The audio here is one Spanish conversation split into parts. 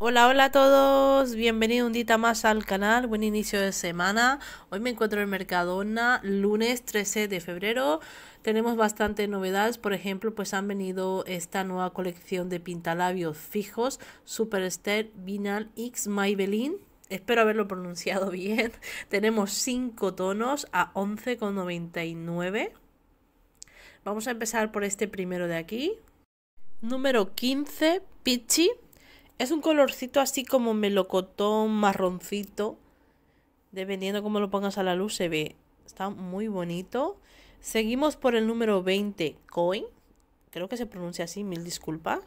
Hola, hola a todos, bienvenido un día más al canal, buen inicio de semana. Hoy me encuentro en Mercadona, lunes 13 de febrero. Tenemos bastante novedades, por ejemplo, pues han venido esta nueva colección de pintalabios fijos, Superstar Vinyl X Maybelline. Espero haberlo pronunciado bien. Tenemos 5 tonos a 11,99. Vamos a empezar por este primero de aquí. Número 15, Pichi es un colorcito así como melocotón, marroncito. Dependiendo cómo lo pongas a la luz se ve. Está muy bonito. Seguimos por el número 20, Coin. Creo que se pronuncia así, mil disculpas.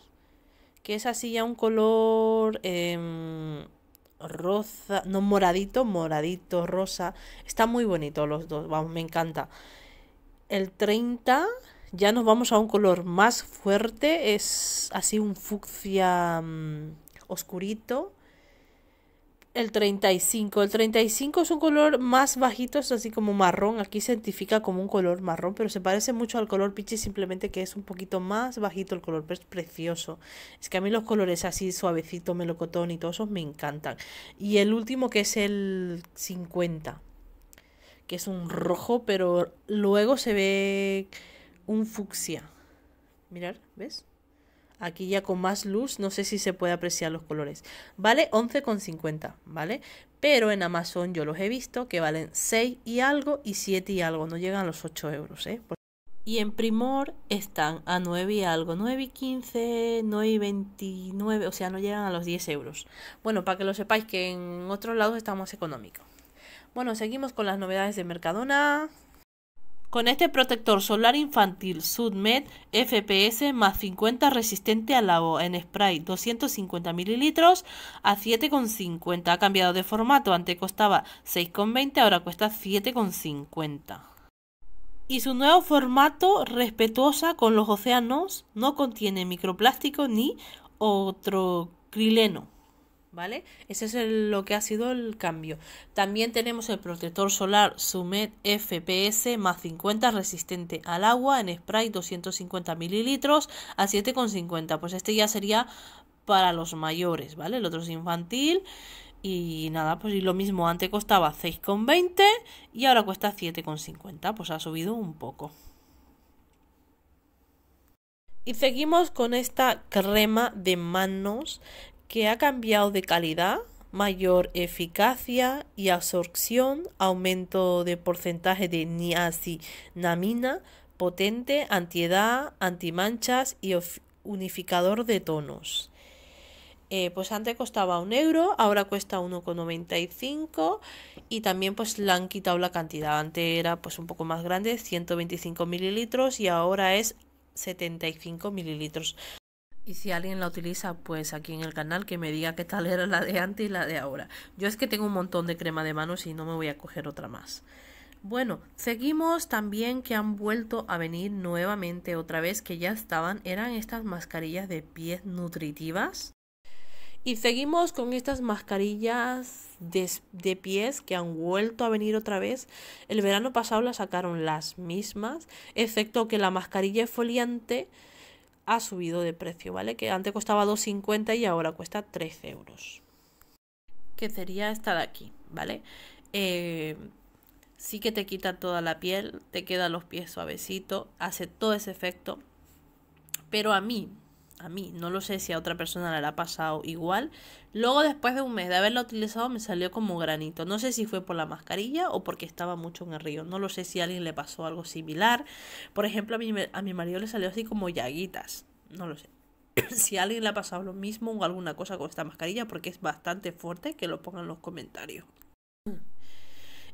Que es así ya un color em, rosa, no moradito, moradito, rosa. Está muy bonito los dos, vamos, me encanta. El 30, ya nos vamos a un color más fuerte. Es así un fucsia... Mm, oscurito. El 35. El 35 es un color más bajito, es así como marrón. Aquí se identifica como un color marrón, pero se parece mucho al color pichi, simplemente que es un poquito más bajito el color, pero es precioso. Es que a mí los colores así suavecito, melocotón y todos esos me encantan. Y el último que es el 50, que es un rojo, pero luego se ve un fucsia. Mirar, ¿ves? Aquí ya con más luz, no sé si se puede apreciar los colores. Vale 11,50, ¿vale? Pero en Amazon yo los he visto que valen 6 y algo y 7 y algo, no llegan a los 8 euros, ¿eh? y en Primor están a 9 y algo, 9 y 15, 9 y 29, o sea, no llegan a los 10 euros. Bueno, para que lo sepáis que en otros lados estamos económicos. Bueno, seguimos con las novedades de Mercadona. Con este protector solar infantil Sudmed FPS más 50 resistente al agua en spray 250 ml a 7,50. Ha cambiado de formato, antes costaba 6,20, ahora cuesta 7,50. Y su nuevo formato, respetuosa con los océanos, no contiene microplástico ni otro crileno. ¿vale? Ese es lo que ha sido el cambio. También tenemos el protector solar Sumet FPS más 50 resistente al agua en spray 250 mililitros a 7,50. Pues este ya sería para los mayores, ¿vale? El otro es infantil. Y nada, pues lo mismo, antes costaba 6,20 y ahora cuesta 7,50, pues ha subido un poco. Y seguimos con esta crema de manos que ha cambiado de calidad, mayor eficacia y absorción, aumento de porcentaje de niacinamina, potente, antiedad, antimanchas y unificador de tonos. Eh, pues antes costaba un euro, ahora cuesta 1,95 y también pues le han quitado la cantidad. Antes era pues un poco más grande, 125 mililitros y ahora es 75 mililitros. Y si alguien la utiliza, pues aquí en el canal que me diga qué tal era la de antes y la de ahora. Yo es que tengo un montón de crema de manos y no me voy a coger otra más. Bueno, seguimos también que han vuelto a venir nuevamente otra vez que ya estaban, eran estas mascarillas de pies nutritivas. Y seguimos con estas mascarillas de, pies que han vuelto a venir otra vez. El verano pasado las sacaron las mismas, excepto que la mascarilla foliante ha subido de precio, ¿vale? Que antes costaba 2,50 y ahora cuesta 3 euros. Que sería esta de aquí, ¿vale? Eh, sí que te quita toda la piel, te quedan los pies suavecito hace todo ese efecto. Pero a mí, a mí, no lo sé si a otra persona le ha pasado igual. Luego después de un mes de haberla utilizado me salió como granito. No sé si fue por la mascarilla o porque estaba mucho en el río. No lo sé si a alguien le pasó algo similar. Por ejemplo, a mi, a mi marido le salió así como llaguitas. No lo sé. si a alguien le ha pasado lo mismo o alguna cosa con esta mascarilla porque es bastante fuerte, que lo pongan en los comentarios.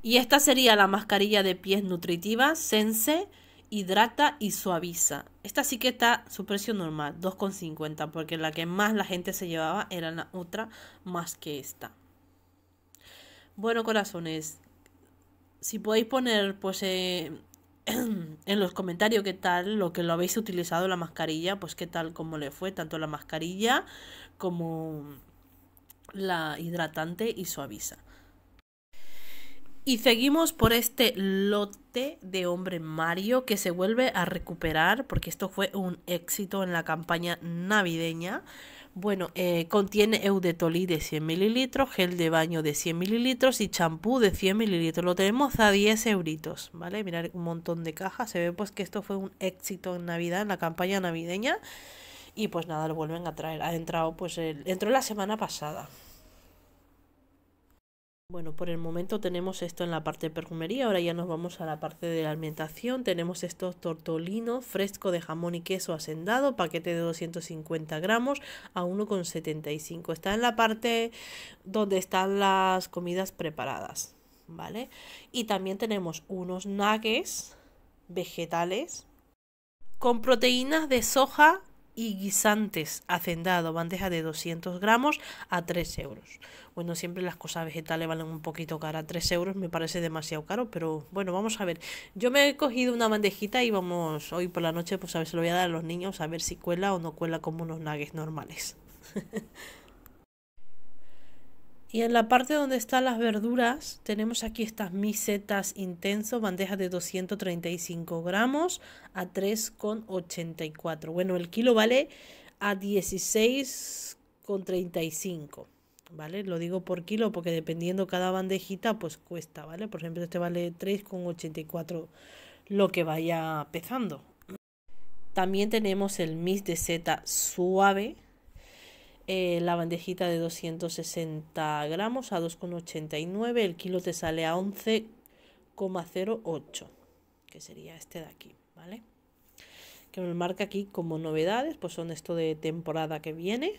Y esta sería la mascarilla de pies nutritiva Sense hidrata y suaviza. Esta sí que está su precio normal, 2,50, porque la que más la gente se llevaba era la otra más que esta. Bueno, corazones, si podéis poner pues eh, en los comentarios qué tal lo que lo habéis utilizado la mascarilla, pues qué tal cómo le fue tanto la mascarilla como la hidratante y suaviza. Y seguimos por este lote de hombre Mario que se vuelve a recuperar porque esto fue un éxito en la campaña navideña. Bueno, eh, contiene eudetolí de 100 mililitros, gel de baño de 100 mililitros y champú de 100 mililitros. Lo tenemos a 10 euritos, ¿vale? Mirar un montón de cajas. Se ve pues que esto fue un éxito en Navidad, en la campaña navideña. Y pues nada, lo vuelven a traer. Ha entrado pues el... entró la semana pasada. Bueno, por el momento tenemos esto en la parte de perfumería, ahora ya nos vamos a la parte de la alimentación. Tenemos estos tortolinos fresco de jamón y queso hacendado, paquete de 250 gramos a 1,75. Está en la parte donde están las comidas preparadas, ¿vale? Y también tenemos unos nuggets vegetales con proteínas de soja y guisantes hacendado, bandeja de 200 gramos a 3 euros. Bueno, siempre las cosas vegetales valen un poquito cara, 3 euros me parece demasiado caro, pero bueno, vamos a ver. Yo me he cogido una bandejita y vamos, hoy por la noche, pues a ver, se lo voy a dar a los niños, a ver si cuela o no cuela como unos nagues normales. Y en la parte donde están las verduras, tenemos aquí estas misetas intenso, bandeja de 235 gramos a 3,84. Bueno, el kilo vale a 16,35. ¿Vale? Lo digo por kilo porque dependiendo cada bandejita, pues cuesta, ¿vale? Por ejemplo, este vale 3,84 lo que vaya pesando. También tenemos el mis de seta suave eh, la bandejita de 260 gramos a 2,89, el kilo te sale a 11,08, que sería este de aquí, ¿vale? Que nos marca aquí como novedades, pues son esto de temporada que viene,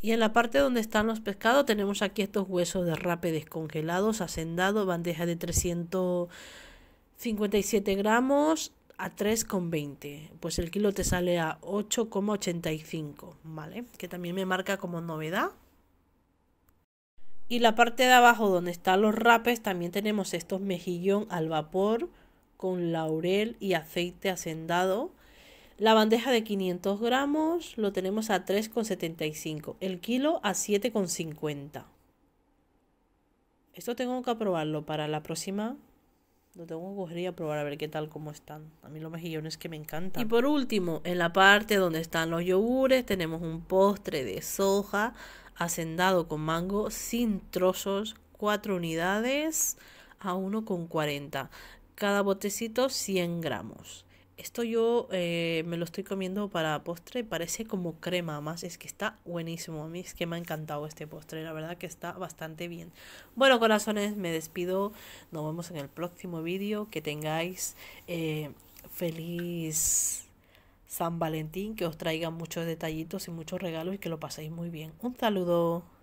y en la parte donde están los pescados tenemos aquí estos huesos de rape descongelados, asendado, bandeja de 357 gramos, a 3,20, pues el kilo te sale a 8,85, ¿vale? Que también me marca como novedad. Y la parte de abajo donde están los rapes también tenemos estos mejillón al vapor con laurel y aceite hacendado. La bandeja de 500 gramos lo tenemos a 3,75, el kilo a 7,50. Esto tengo que aprobarlo para la próxima lo tengo que coger y a probar a ver qué tal, cómo están. A mí los mejillones que me encantan. Y por último, en la parte donde están los yogures, tenemos un postre de soja hacendado con mango sin trozos, 4 unidades a 1,40. Cada botecito 100 gramos. Esto yo eh, me lo estoy comiendo para postre, parece como crema, más es que está buenísimo. A mí es que me ha encantado este postre, la verdad que está bastante bien. Bueno, corazones, me despido. Nos vemos en el próximo vídeo. Que tengáis eh, feliz San Valentín, que os traigan muchos detallitos y muchos regalos y que lo paséis muy bien. Un saludo.